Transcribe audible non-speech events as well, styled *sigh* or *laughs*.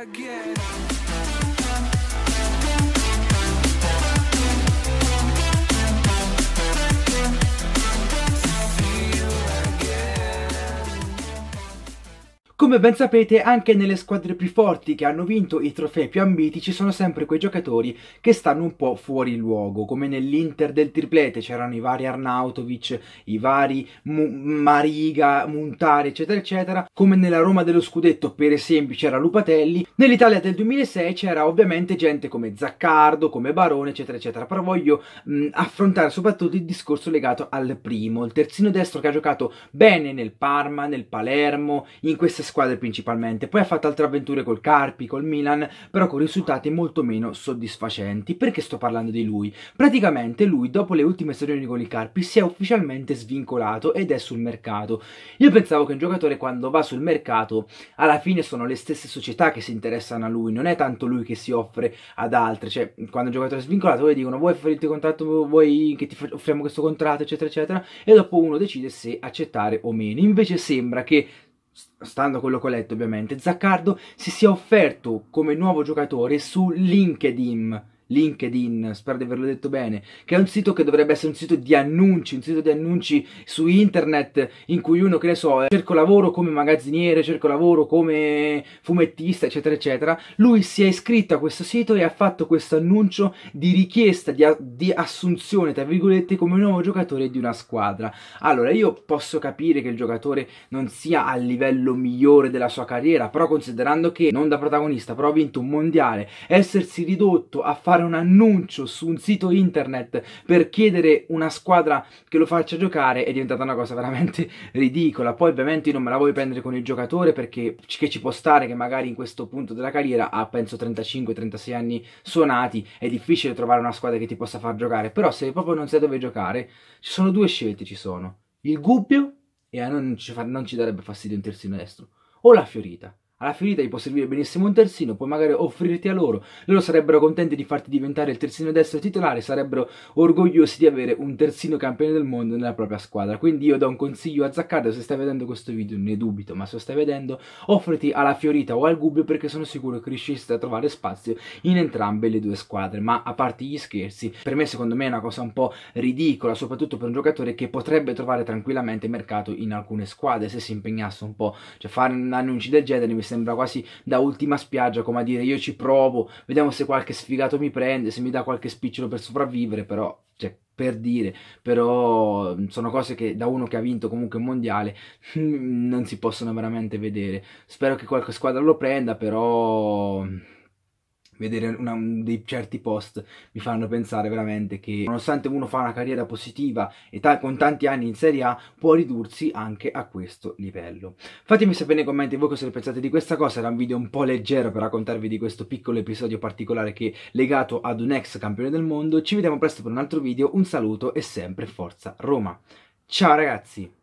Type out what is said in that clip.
I get. Come ben sapete anche nelle squadre più forti che hanno vinto i trofei più ambiti ci sono sempre quei giocatori che stanno un po' fuori luogo, come nell'Inter del triplete c'erano i vari Arnautovic, i vari M Mariga, Muntari, eccetera eccetera, come nella Roma dello scudetto per esempio c'era Lupatelli, nell'Italia del 2006 c'era ovviamente gente come Zaccardo, come Barone eccetera eccetera, però voglio mh, affrontare soprattutto il discorso legato al primo, il terzino destro che ha giocato bene nel Parma, nel Palermo, in queste squadre squadre principalmente. Poi ha fatto altre avventure col Carpi, col Milan, però con risultati molto meno soddisfacenti. Perché sto parlando di lui? Praticamente lui, dopo le ultime stagioni con il Carpi, si è ufficialmente svincolato ed è sul mercato. Io pensavo che un giocatore quando va sul mercato, alla fine sono le stesse società che si interessano a lui, non è tanto lui che si offre ad altre. Cioè, quando un giocatore è svincolato, voi dicono vuoi il contratto, vuoi che ti offriamo questo contratto, eccetera, eccetera, e dopo uno decide se accettare o meno. Invece sembra che stando a quello che ho letto ovviamente, Zaccardo si sia offerto come nuovo giocatore su LinkedIn LinkedIn, spero di averlo detto bene, che è un sito che dovrebbe essere un sito di annunci, un sito di annunci su internet in cui uno, che ne so, eh, cerco lavoro come magazziniere, cerco lavoro come fumettista, eccetera, eccetera. Lui si è iscritto a questo sito e ha fatto questo annuncio di richiesta di, di assunzione, tra virgolette, come nuovo giocatore di una squadra. Allora, io posso capire che il giocatore non sia al livello migliore della sua carriera, però considerando che non da protagonista, però ha vinto un mondiale, essersi ridotto a fare fare un annuncio su un sito internet per chiedere una squadra che lo faccia giocare è diventata una cosa veramente *laughs* ridicola. Poi ovviamente io non me la voglio prendere con il giocatore perché ci può stare che magari in questo punto della carriera ha penso 35-36 anni suonati, è difficile trovare una squadra che ti possa far giocare, però se proprio non sai dove giocare, ci sono due scelte, ci sono il Gubbio e a non ci, fa, non ci darebbe fastidio un terzino destro, o la Fiorita. Alla finita gli può servire benissimo un terzino, puoi magari offrirti a loro. Loro sarebbero contenti di farti diventare il terzino destro titolare, sarebbero orgogliosi di avere un terzino campione del mondo nella propria squadra. Quindi io do un consiglio a Zaccardo, se stai vedendo questo video, ne dubito, ma se lo stai vedendo, offriti alla Fiorita o al Gubbio perché sono sicuro che riuscirete a trovare spazio in entrambe le due squadre. Ma a parte gli scherzi, per me secondo me è una cosa un po' ridicola, soprattutto per un giocatore che potrebbe trovare tranquillamente mercato in alcune squadre se si impegnasse un po'. Cioè fare annunci del genere invece sembra quasi da ultima spiaggia, come a dire io ci provo, vediamo se qualche sfigato mi prende, se mi dà qualche spicciolo per sopravvivere, però cioè, per dire, però sono cose che da uno che ha vinto comunque un mondiale *laughs* non si possono veramente vedere. Spero che qualche squadra lo prenda, però vedere una, dei certi post mi fanno pensare veramente che nonostante uno fa una carriera positiva e ta con tanti anni in Serie A può ridursi anche a questo livello. Fatemi sapere nei commenti voi cosa ne pensate di questa cosa, era un video un po' leggero per raccontarvi di questo piccolo episodio particolare che legato ad un ex campione del mondo. Ci vediamo presto per un altro video, un saluto e sempre forza Roma. Ciao ragazzi!